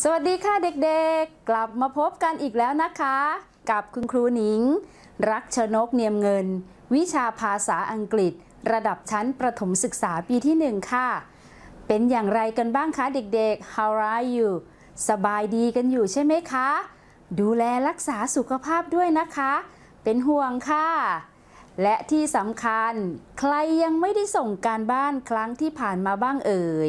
สวัสดีค่ะเด็กๆ กลับมาพบกันอีกแล้วนะคะ กับคุณครูหนิงรักชนกเนียมเงิน วิชาภาษาอังกฤษ ระดับชั้นประถมศึกษาปีที่1ค่ะ เป็นอย่างไรกันบ้างคะเด็กๆ How are you สบายดีกันอยู่ใช่ไหมคะ ดูแลรักษาสุขภาพด้วยนะคะ เป็นห่วงค่ะ และที่สำคัญ ใครยังไม่ได้ส่งการบ้านครั้งที่ผ่านมาบ้างเอ่ย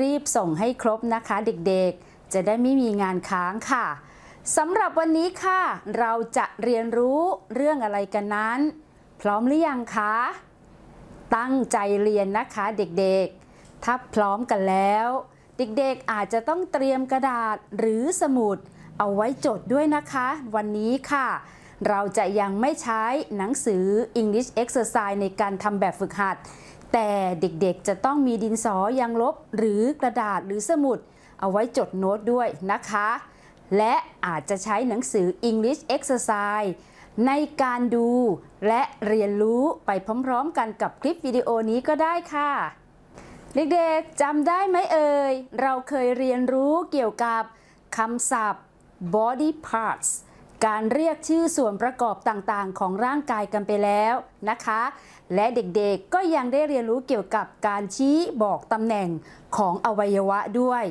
รีบส่งให้ครบนะคะเด็กๆจะได้ไม่มีงานค้างค่ะ สำหรับวันนี้ค่ะ เราจะเรียนรู้เรื่องอะไรกันนั้น พร้อม หรือยังคะ ตั้งใจเรียนนะคะเด็กๆ ถ้าพร้อมกันแล้ว เด็ก ๆอาจจะต้องเตรียมกระดาษหรือสมุดเอาไว้ จด ด้วยนะคะ วันนี้ค่ะ เราจะยังไม่ใช้หนังสือ English Exercise ในการทำแบบฝึกหัด แต่เด็กๆจะต้องมีดินสอยางลบหรือกระดาษหรือสมุดเอาไว้จดโน้ตด้วยนะคะ และอาจจะใช้หนังสือ English Exercise ในการดูและเรียนรู้ไปพร้อมๆ กันกับคลิปวิดีโอนี้ก็ได้ค่ะ เด็กๆจำได้ไหมเอ่ย เราเคยเรียนรู้เกี่ยวกับคำศัพท์ body parts การเรียกชื่อส่วนประกอบต่างๆของร่างกายกันไปแล้วนะคะ และเด็กๆก็ยังได้เรียนรู้เกี่ยวกับการชี้บอกตำแหน่งของอวัยวะด้วย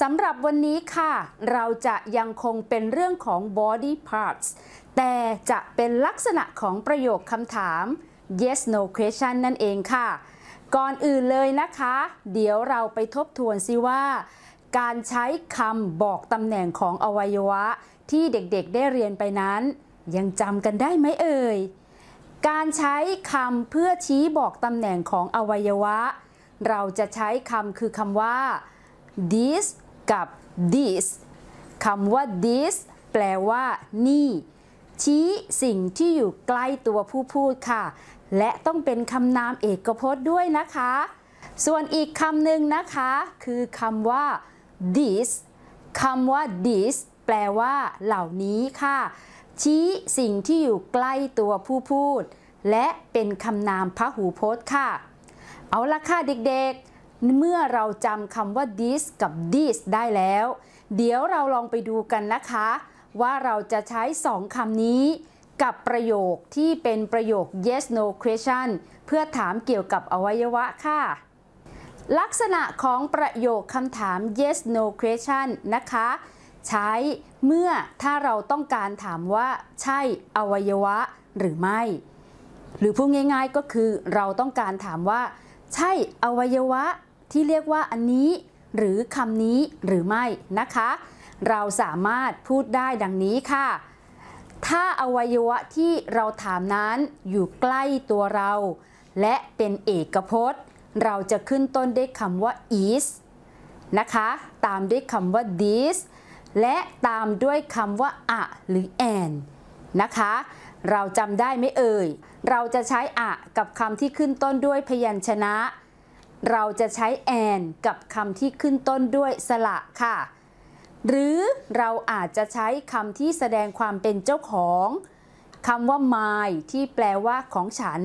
สำหรับวันนี้ค่ะ เราจะยังคงเป็นเรื่องของ body parts แต่จะเป็นลักษณะของประโยคคำถาม yes no question นั่นเองค่ะ ก่อนอื่นเลยนะคะ เดี๋ยวเราไปทบทวนซิว่า การใช้คำบอกตำแหน่งของอวัยวะที่เด็กๆ ได้เรียนไปนั้น ยังจำกันได้ไหมเอ่ย การใช้คำเพื่อชี้บอกตำแหน่งของอวัยวะ เราจะใช้คำคือคำว่า this กับ this คำว่า this แปลว่า นี่ ชี้ สิ่งที่อยู่ใกล้ตัวผู้พูดค่ะ และต้องเป็นคำนามเอกพจน์ด้วยนะคะ ส่วนอีกคำหนึ่งนะคะ คือคำว่า this คำว่า this แปลว่า เหล่านี้ค่ะ ชี้สิ่งที่อยู่ใกล้ตัวผู้พูด และเป็นคำนามพหูพจน์ค่ะ เอาละค่ะ เด็ก ๆเมื่อเราจำคำว่า this กับ this ได้แล้ว เดี๋ยวเราลองไปดูกันนะคะ ว่าเราจะใช้สองคำนี้ กับประโยคที่เป็นประโยค yes no question เพื่อถามเกี่ยวกับอวัยวะค่ะ ลักษณะของประโยคคำถาม yes no question นะคะ ใช้เมื่อถ้าเราต้องการถามว่า ใช่อวัยวะหรือไม่ หรือพูดง่ายๆก็คือเราต้องการถามว่า ใช่อวัยวะที่เรียกว่าอันนี้ หรือคำนี้หรือไม่นะคะ เราสามารถพูดได้ดังนี้ค่ะ ถ้าอวัยวะที่เราถามนั้นอยู่ใกล้ตัวเรา และเป็นเอกพจน์ เราจะขึ้นต้นด้วยคำว่า is นะคะตามด้วยคำว่า this และตามด้วยคำว่าอะหรือ an นะคะเราจำได้ไหมเอ่ยเราจะใช้อะกับคำที่ขึ้นต้นด้วยพยัญชนะเราจะใช้แอนกับคำที่ขึ้นต้นด้วยสระค่ะ หรือเราอาจจะใช้คำที่แสดงความเป็นเจ้าของ คำว่า my ที่แปลว่าของฉัน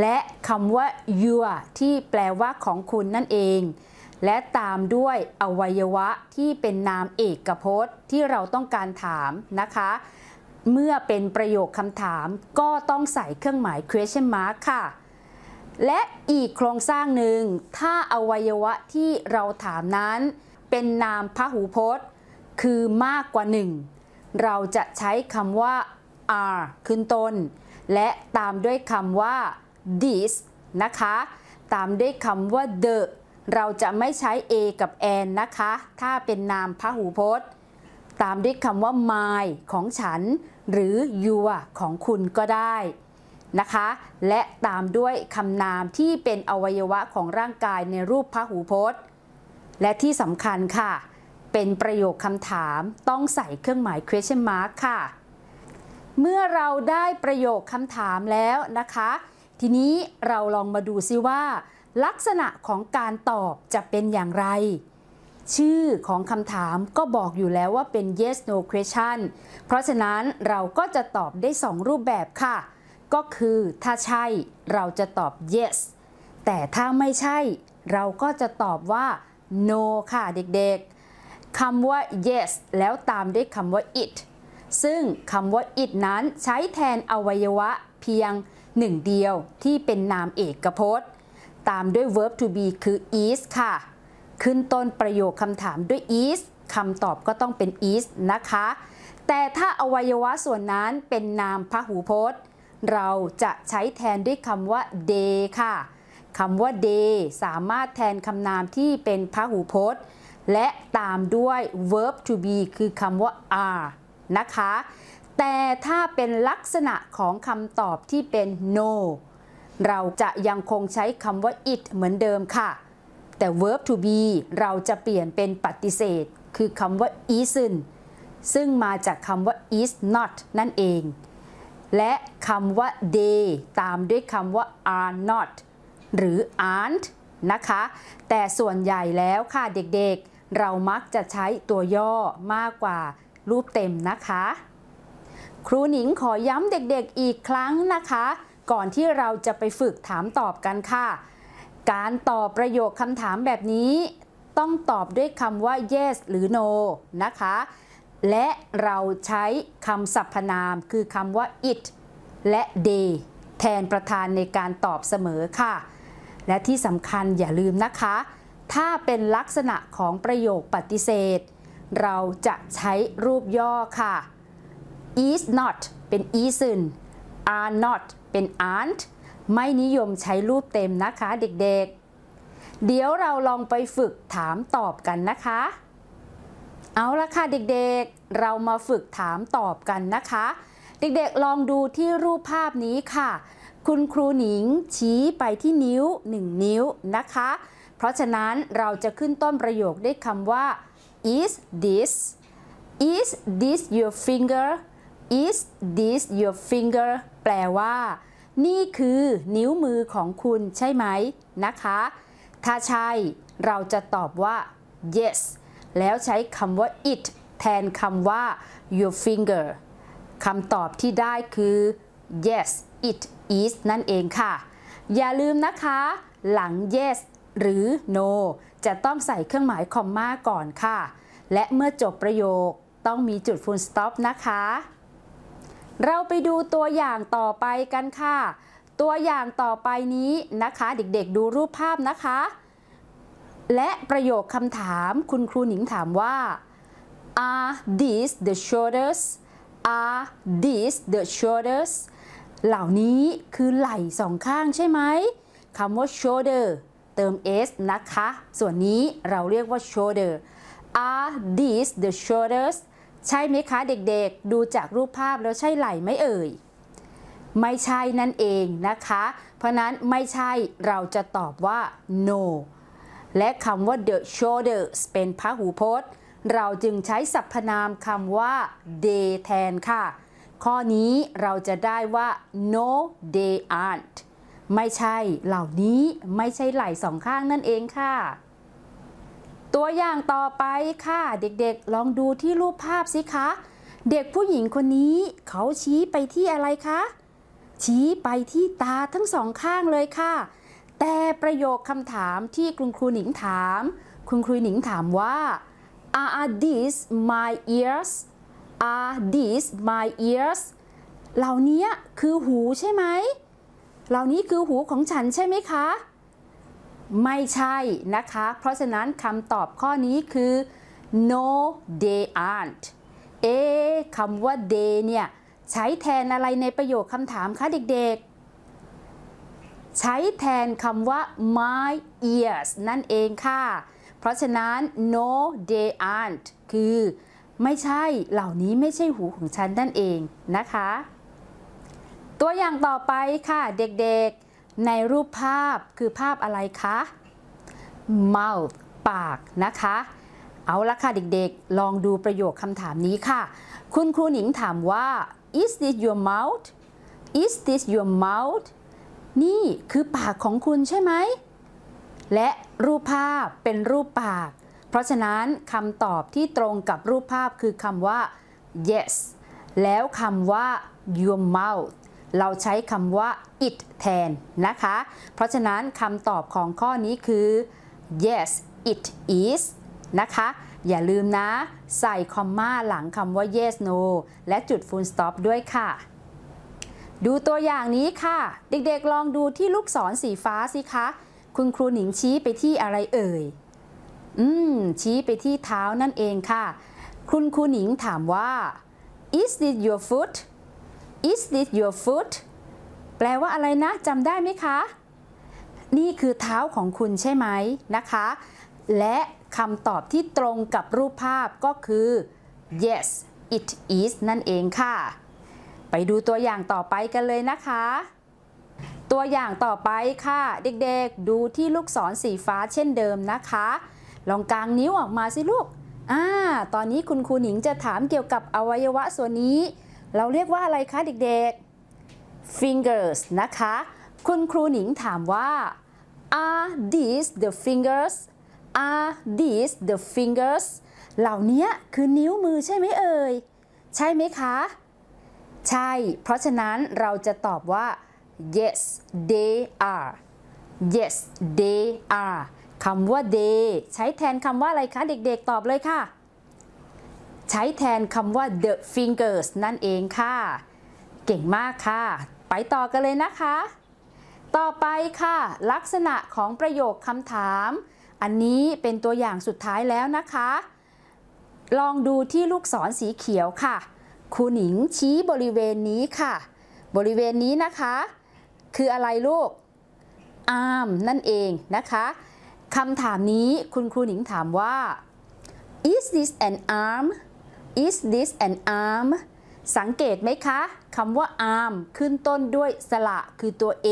และคำว่า your ที่แปลว่าของคุณนั่นเอง และตามด้วย อวัยวะ ที่เป็นนามเอกพจน์ ที่เราต้องการถามนะคะ เมื่อเป็นประโยคคำถาม ก็ต้องใส่เครื่องหมาย question mark ค่ะและอีกโครงสร้างหนึ่ง ถ้าอวัยวะที่เราถามนั้นเป็นนามพหูพจน์ คือมากกว่าหนึ่ง เราจะใช้คำว่า are ขึ้นต้น และตามด้วยคำว่า this นะคะ ตามด้วยคำว่า the เราจะไม่ใช้ a กับ an นะคะ ถ้าเป็นนามพหูพจน์ ตามด้วยคำว่า my ของฉัน หรือ your ของคุณก็ได้นะคะ และตามด้วยคำนามที่เป็นอวัยวะของร่างกายในรูปพหูพจน์ และที่สำคัญค่ะ เป็นประโยคคำถามต้องใส่เครื่องหมาย question mark ค่ะ เมื่อเราได้ประโยคคำถามแล้วนะคะ ทีนี้เราลองมาดูซิว่า ลักษณะของการตอบจะเป็นอย่างไร ชื่อของคำถามก็บอกอยู่แล้วว่าเป็น yes no question เพราะฉะนั้นเราก็จะตอบได้ 2 รูปแบบค่ะก็คือถ้าใช่เราจะตอบ yes แต่ถ้าไม่ใช่ เราก็จะตอบว่า no ค่ะเด็กๆ คำว่า yes แล้วตามด้วยคำว่า it ซึ่งคำว่า it นั้น ใช้แทนอวัยวะเพียงหนึ่งเดียวที่เป็นนามเอกพจน์ตามด้วย verb to be คือ is ค่ะ ขึ้นต้นประโยคคำถามด้วย is คำตอบก็ต้องเป็น is นะคะ แต่ถ้าอวัยวะส่วนนั้นเป็นนามพหูพจน์เราจะใช้แทนด้วยคำว่า day ค่ะ คำว่า day สามารถแทนคำนามที่เป็นพหูพจน์ และตามด้วย verb to be คือคำว่า are นะคะ แต่ถ้าเป็นลักษณะของคำตอบที่เป็น no เราจะยังคงใช้คำว่า it เหมือนเดิมค่ะ แต่ verb to be เราจะเปลี่ยนเป็นปฏิเสธ คือคำว่า isn't ซึ่งมาจากคำว่า is not นั่นเองและคำว่า they ตามด้วยคำว่า are not หรือ aren't นะคะ แต่ส่วนใหญ่แล้วค่ะเด็กๆ เรามักจะใช้ตัวย่อมากกว่า รูปเต็มนะคะ ครูหนิงขอย้ำเด็กๆอีกครั้งนะคะ ก่อนที่เราจะไปฝึกถามตอบกันค่ะ การตอบประโยคคำถามแบบนี้ ต้องตอบด้วยคำว่า yes หรือ no นะคะและเราใช้คำสรรพนามคือคำว่า it และ they แทนประธานในการตอบเสมอค่ะ และที่สำคัญอย่าลืมนะคะ ถ้าเป็นลักษณะของประโยคปฏิเสธ เราจะใช้รูปย่อค่ะ is not เป็น isn't are not เป็น aren't ไม่นิยมใช้รูปเต็มนะคะเด็กๆ เดี๋ยวเราลองไปฝึกถามตอบกันนะคะเอาละค่ะเด็กๆ เรามาฝึกถามตอบกันนะคะ เด็กๆ ลองดูที่รูปภาพนี้ค่ะ คุณครูหนิงชี้ไปที่นิ้ว 1 นิ้วนะคะ เพราะฉะนั้นเราจะขึ้นต้นประโยคด้วยคำว่า is this is this your finger is this your finger แปลว่า นี่คือนิ้วมือของคุณใช่ไหมนะคะ ถ้าใช่เราจะตอบว่า yes แล้วใช้คำว่า it แทนคำว่า your finger คำตอบที่ได้คือ yes it is นั่นเองค่ะ อย่าลืมนะคะ หลัง yes หรือ no จะต้องใส่เครื่องหมายคอมมาก่อนค่ะ และเมื่อจบประโยคต้องมีจุดฟูลสต็อปนะคะ เราไปดูตัวอย่างต่อไปกันค่ะ ตัวอย่างต่อไปนี้นะคะ เด็กๆ ดูรูปภาพนะคะและประโยคคำถามคุณครูหนิงถามว่า are these the shoulders are these the shoulders เหล่านี้คือไหล่สองข้างใช่ไหม คำว่า shoulder เติม s นะคะ ส่วนนี้เราเรียกว่า shoulder are these the shoulders ใช่ไหมคะเด็กๆ ดูจากรูปภาพแล้วใช่ไหล่ไหมเอ่ย ไม่ใช่นั่นเองนะคะ เพราะนั้นไม่ใช่เราจะตอบว่า no และคำว่า the shoulders เป็นพหูพจน์ เราจึงใช้สรรพนามคำว่า they แทนค่ะ ข้อนี้เราจะได้ว่า no they aren't ไม่ใช่เหล่านี้ไม่ใช่ไหล่สองข้างนั่นเองค่ะ ตัวอย่างต่อไปค่ะ เด็กๆ ลองดูที่รูปภาพสิคะ เด็กผู้หญิงคนนี้เขาชี้ไปที่อะไรคะ ชี้ไปที่ตาทั้งสองข้างเลยค่ะแต่ประโยคคำถามที่คุณครูหนิงถาม คุณครูหนิงถามว่า are these my ears are these my ears เหล่านี้คือหูใช่ไหม เหล่านี้คือหูของฉันใช่ไหมคะ ไม่ใช่นะคะ เพราะฉะนั้นคำตอบข้อนี้คือ no they aren't เอคำว่า they เนี่ย ใช้แทนอะไรในประโยคคำถามคะเด็กๆใช้แทนคำว่า my ears นั่นเองค่ะ เพราะฉะนั้น no they aren't คือ ไม่ใช่เหล่านี้ไม่ใช่หูของฉันนั่นเองนะคะ ตัวอย่างต่อไปค่ะเด็กๆ ในรูปภาพคือภาพอะไรคะ mouth ปากนะคะ เอาละค่ะเด็กๆ ลองดูประโยคคำถามนี้ค่ะ คุณครูหนิงถามว่า is this your mouth is this your mouth นี่คือปากของคุณใช่ไหม และรูปภาพเป็นรูปปาก เพราะฉะนั้นคำตอบที่ตรงกับรูปภาพคือคำว่า yes แล้วคำว่า your mouth เราใช้คำว่า it แทนนะคะ เพราะฉะนั้นคำตอบของข้อนี้คือ yes it is นะคะ อย่าลืมนะใส่คอมมาหลังคำว่า yes no และจุด full stop ด้วยค่ะดูตัวอย่างนี้ค่ะ เด็กๆ ลองดูที่ลูกศรสีฟ้าสิคะ คุณครูหนิงชี้ไปที่อะไรเอ่ย อืม ชี้ไปที่เท้านั่นเองค่ะ คุณครูหนิงถามว่า is this your foot is this your foot แปลว่าอะไรนะจำได้ไหมคะ นี่คือเท้าของคุณใช่ไหมนะคะ และคำตอบที่ตรงกับรูปภาพก็คือ yes it is นั่นเองค่ะไปดูตัวอย่างต่อไปกันเลยนะคะ ตัวอย่างต่อไปค่ะ เด็กๆ ดูที่ลูกศรสีฟ้าเช่นเดิมนะคะ ลองกางนิ้วออกมาสิลูกอ่าตอนนี้คุณครูหนิงจะถามเกี่ยวกับอวัยวะส่วนนี้ เราเรียกว่าอะไรคะเด็กๆ fingers นะคะ คุณครูหนิงถามว่า are these the fingers are these the fingers เหล่านี้คือนิ้วมือใช่ไหมเอ่ยใช่ไหมคะใช่ เพราะฉะนั้นเราจะตอบว่า yes they are yes they are คำว่า they ใช้แทนคำว่าอะไรคะเด็กๆตอบเลยค่ะ ใช้แทนคำว่า the fingers นั่นเองค่ะ เก่งมากค่ะ ไปต่อกันเลยนะคะ ต่อไปค่ะ ลักษณะของประโยคคำถาม อันนี้เป็นตัวอย่างสุดท้ายแล้วนะคะ ลองดูที่ลูกศรสีเขียวค่ะครูหนิงชี้บริเวณนี้ค่ะ บริเวณนี้นะคะ คืออะไรลูก อาร์มนั่นเองนะคะ คำถามนี้คุณครูหนิงถามว่า is this an arm is this an arm สังเกตไหมคะคำว่า arm ขึ้นต้นด้วยสระคือตัว a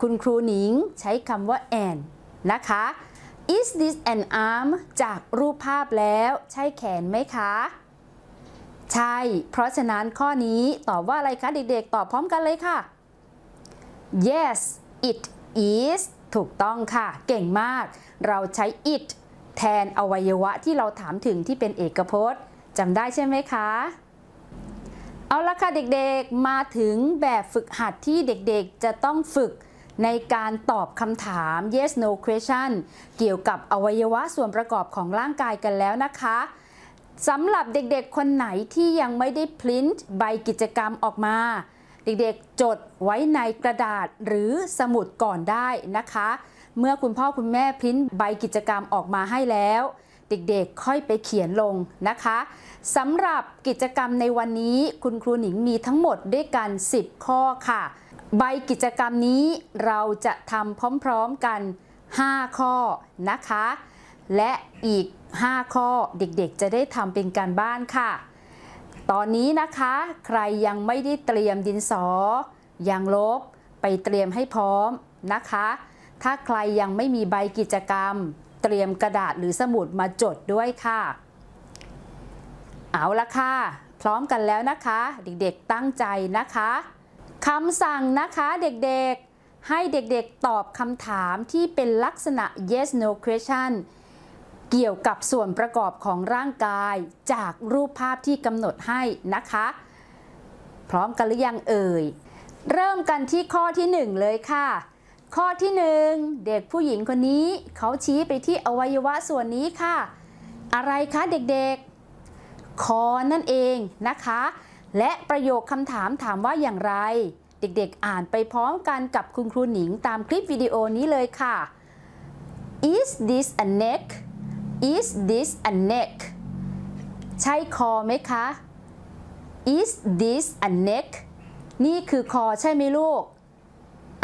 คุณครูหนิงใช้คำว่า an นะคะ is this an arm จากรูปภาพแล้วใช่แขนไหมคะใช่ เพราะฉะนั้นข้อนี้ ตอบว่าอะไรคะเด็กๆ ตอบพร้อมกันเลยค่ะ yes it is ถูกต้องค่ะ เก่งมาก เราใช้ it แทนอวัยวะที่เราถามถึงที่เป็นเอกพจน์จำได้ใช่ไหมคะ เอาละค่ะเด็กๆ มาถึงแบบฝึกหัดที่เด็กๆจะต้องฝึกในการตอบคำถาม yes no question เกี่ยวกับอวัยวะส่วนประกอบของร่างกายกันแล้วนะคะสำหรับเด็กๆ คนไหนที่ยังไม่ได้พิมพ์ใบกิจกรรมออกมา เด็กๆจดไว้ในกระดาษหรือสมุดก่อนได้นะคะ เมื่อคุณพ่อคุณแม่พิมพ์ใบกิจกรรมออกมาให้แล้ว เด็กๆค่อยไปเขียนลงนะคะ สำหรับกิจกรรมในวันนี้คุณครูหนิงมีทั้งหมดด้วยกัน 10 ข้อค่ะ ใบกิจกรรมนี้เราจะทำพร้อมๆกัน 5 ข้อนะคะ และอีก5 ข้อเด็กๆจะได้ทำเป็นการบ้านค่ะ ตอนนี้นะคะ ใครยังไม่ได้เตรียมดินสอยางลบไปเตรียมให้พร้อมนะคะ ถ้าใครยังไม่มีใบกิจกรรม เตรียมกระดาษหรือสมุดมาจดด้วยค่ะ เอาละค่ะ พร้อมกันแล้วนะคะ เด็กๆตั้งใจนะคะคำสั่งนะคะเด็กๆ ให้เด็กๆตอบคำถามที่เป็นลักษณะ yes no question เกี่ยวกับส่วนประกอบของร่างกายจากรูปภาพที่กำหนดให้นะคะ พร้อมกันหรือยังเอ่ยเริ่มกันที่ข้อที่ 1 เลยค่ะ ข้อที่ 1 เด็กผู้หญิงคนนี้ เขาชี้ไปที่อวัยวะส่วนนี้ค่ะ อะไรคะเด็ก ๆ คอนั่นเองนะคะ และประโยคคำถามถามว่าอย่างไร เด็กๆอ่านไปพร้อมกันกับคุณครูหนิงตามคลิปวิดีโอนี้เลยค่ะ is this a neck is this a neck ใช่คอไหมคะ is this a neck นี่คือคอใช่ไหมลูก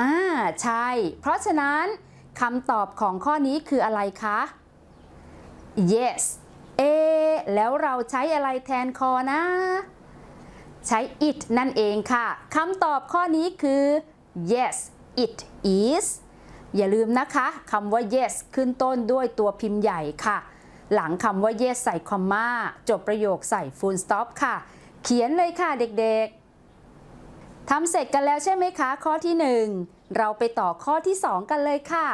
อ่า ใช่ เพราะฉะนั้นคำตอบของข้อนี้คืออะไรคะ yes เอ แล้วเราใช้อะไรแทนคอนะ ใช้ it นั่นเองค่ะ คำตอบข้อนี้คือ yes it is อย่าลืมนะคะคำว่า yes ขึ้นต้นด้วยตัวพิมพ์ใหญ่ค่ะ หลังคำว่า yes ใส่คอมมาจบประโยคใส่ full stop ค่ะ เขียนเลยค่ะเด็กๆทำเสร็จกันแล้วใช่ไหมคะ ข้อที่ 1 เราไปต่อข้อที่ 2 กันเลยค่ะ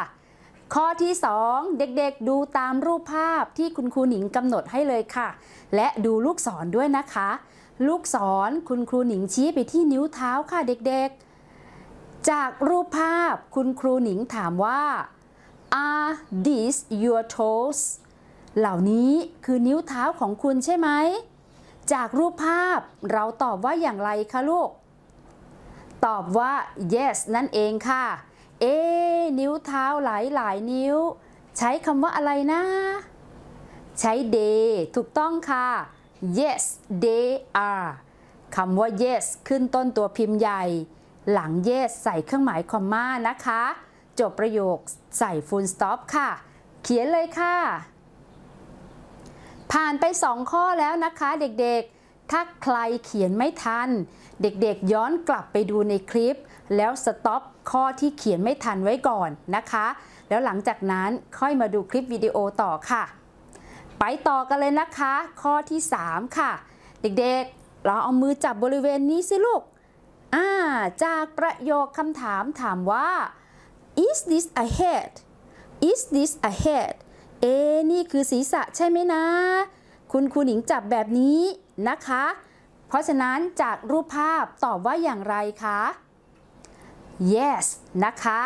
ข้อที่ 2 เด็กๆดูตามรูปภาพที่คุณครูหนิงกำหนดให้เลยค่ะ และดูลูกศรด้วยนะคะ ลูกศรคุณครูหนิงชี้ไปที่นิ้วเท้าค่ะเด็กๆจากรูปภาพคุณครูหนิงถามว่า are these your toes เหล่านี้คือนิ้วเท้าของคุณใช่ไหม จากรูปภาพเราตอบว่าอย่างไรคะลูก ตอบว่า yes นั่นเองค่ะ เอ๊นิ้วเท้าหลายหลายนิ้ว ใช้คำว่าอะไรนะ ใช้ they ถูกต้องค่ะ yes they are คำว่า yes ขึ้นต้นตัวพิมพ์ใหญ่หลังเยสใส่เครื่องหมายคอมมานะคะ จบประโยคใส่ฟูลสต็อปค่ะ เขียนเลยค่ะ ผ่านไป 2 ข้อแล้วนะคะเด็กๆ ถ้าใครเขียนไม่ทัน เด็กๆย้อนกลับไปดูในคลิป แล้วสต็อปข้อที่เขียนไม่ทันไว้ก่อนนะคะ แล้วหลังจากนั้นค่อยมาดูคลิปวิดีโอต่อค่ะ ไปต่อกันเลยนะคะข้อที่ 3 ค่ะ เด็กๆเราเอามือจับบริเวณนี้สิลูกอาจากประโยคคำถามถามว่า is this a head is this a head เอ นี่คือศีรษะใช่ไหมนะ คุณครูหนิงจับแบบนี้นะคะ เพราะฉะนั้นจากรูปภาพตอบว่าอย่างไรคะ yes นะคะ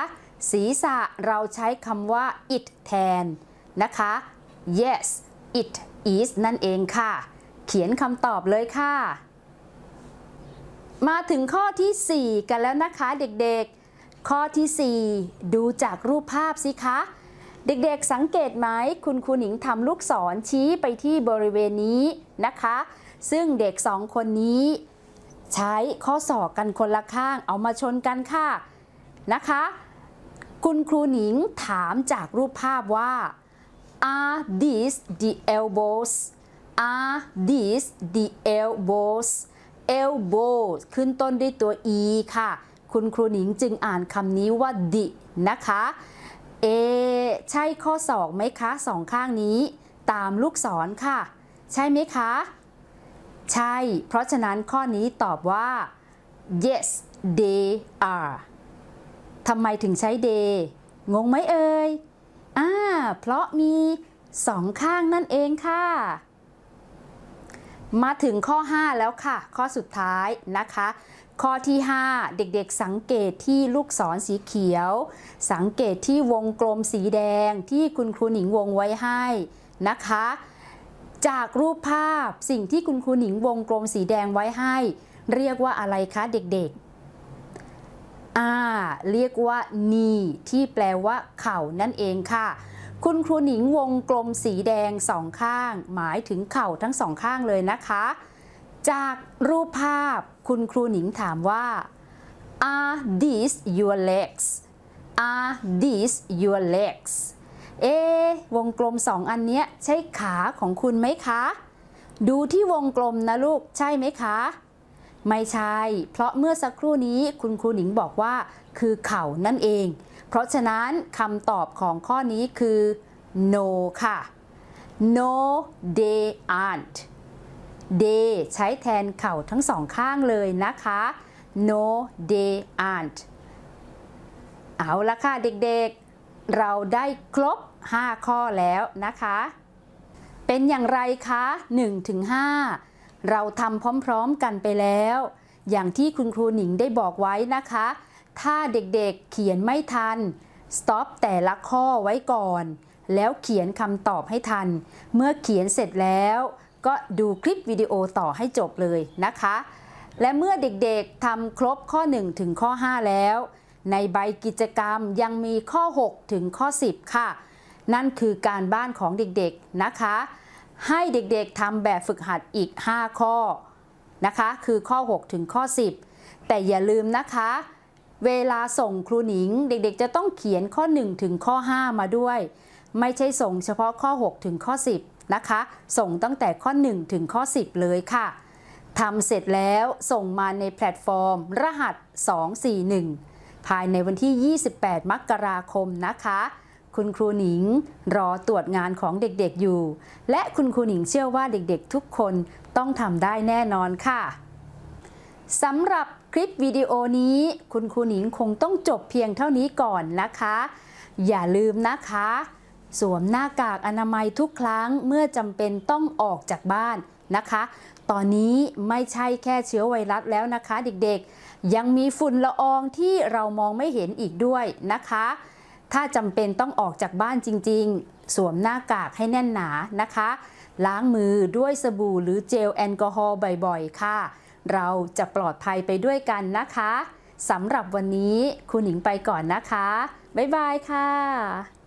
ศีรษะเราใช้คำว่า it แทน นะคะ yes it is นั่นเองค่ะ เขียนคำตอบเลยค่ะมาถึงข้อที่ 4 กันแล้วนะคะ เด็กๆ ข้อที่ 4 ดูจากรูปภาพสิคะ เด็กๆสังเกตไหม คุณครูหนิงทำลูกศรชี้ไปที่บริเวณนี้นะคะ ซึ่งเด็กสองคนนี้ ใช้ข้อศอกกันคนละข้างเอามาชนกันค่ะ นะคะ คุณครูหนิงถามจากรูปภาพว่า are these the elbows are these the elbows elbow ขึ้นต้นด้วยตัว e ค่ะ คุณครูหนิงจึงอ่านคำนี้ว่า ดิ นะคะเอใช่ข้อสอกไหมคะสองข้างนี้ ตามลูกศรค่ะ ใช่ไหมคะ ใช่ เพราะฉะนั้นข้อนี้ตอบว่า yes they are ทำไมถึงใช้ d h e y งงไหมเอ่ยอ่าเพราะมีสองข้างนั่นเองค่ะมาถึงข้อ 5 แล้วค่ะข้อสุดท้ายนะคะ ข้อที่ 5 เด็กๆสังเกตที่ลูกศรสีเขียว สังเกตที่วงกลมสีแดงที่คุณครูหนิงวงไว้ให้นะคะ จากรูปภาพสิ่งที่คุณครูหนิงวงกลมสีแดงไว้ให้ เรียกว่าอะไรคะเด็กๆ อ่าเรียกว่านีที่แปลว่าเข่านั่นเองค่ะคุณครูหนิงวงกลมสีแดงสองข้าง หมายถึงเข่าทั้งสองข้างเลยนะคะ จากรูปภาพคุณครูหนิงถามว่า are these your legs are these your legs เอวงกลมสองอันเนี้ยใช่ขาของคุณไหมคะ ดูที่วงกลมนะลูกใช่ไหมคะ ไม่ใช่ เพราะเมื่อสักครู่นี้คุณครูหนิงบอกว่าคือเข่านั่นเองเพราะฉะนั้นคำตอบของข้อนี้คือ no ค่ะ no they aren't they ใช้แทนเข่าทั้งสองข้างเลยนะคะ no they aren't เอาละค่ะเด็กๆ เราได้ครบ 5 ข้อแล้วนะคะ เป็นอย่างไรคะ 1-5ถึงเราทำพร้อมๆกันไปแล้ว อย่างที่คุณครูหนิงได้บอกไว้นะคะถ้าเด็กๆเขียนไม่ทัน stop แต่ละข้อไว้ก่อน แล้วเขียนคำตอบให้ทัน เมื่อเขียนเสร็จแล้ว ก็ดูคลิปวิดีโอต่อให้จบเลยนะคะ และเมื่อเด็กๆทำครบข้อ 1 ถึงข้อ 5 แล้ว ในใบกิจกรรมยังมีข้อ 6 ถึงข้อ 10 ค่ะ นั่นคือการบ้านของเด็กๆนะคะ ให้เด็กๆทำแบบฝึกหัดอีก 5 ข้อนะคะ คือข้อ6ถึงข้อ10 แต่อย่าลืมนะคะเวลาส่งครูหนิงเด็กๆ จะต้องเขียนข้อ 1 ถึงข้อ 5 มาด้วย ไม่ใช่ส่งเฉพาะข้อ 6 ถึงข้อ 10 นะคะ ส่งตั้งแต่ข้อ 1 ถึงข้อ 10 เลยค่ะทำเสร็จแล้วส่งมาในแพลตฟอร์ม รหัส 241 ภายในวันที่ 28 มกราคมนะคะ คุณครูหนิงรอตรวจงานของเด็กๆอยู่ และคุณครูหนิงเชื่อว่าเด็กๆ ทุกคนต้องทำได้แน่นอนค่ะสำหรับคลิปวิดีโอนี้คุณครูหนิงคงต้องจบเพียงเท่านี้ก่อนนะคะ อย่าลืมนะคะ สวมหน้ากากอนามัยทุกครั้งเมื่อจำเป็นต้องออกจากบ้านนะคะ ตอนนี้ไม่ใช่แค่เชื้อไวรัสแล้วนะคะเด็กๆ ยังมีฝุ่นละอองที่เรามองไม่เห็นอีกด้วยนะคะ ถ้าจำเป็นต้องออกจากบ้านจริงๆ สวมหน้ากากให้แน่นหนานะคะ ล้างมือด้วยสบู่หรือเจลแอลกอฮอล์บ่อยๆค่ะเราจะปลอดภัยไปด้วยกันนะคะ สำหรับวันนี้คุณหญิงไปก่อนนะคะ บ๊ายบายค่ะ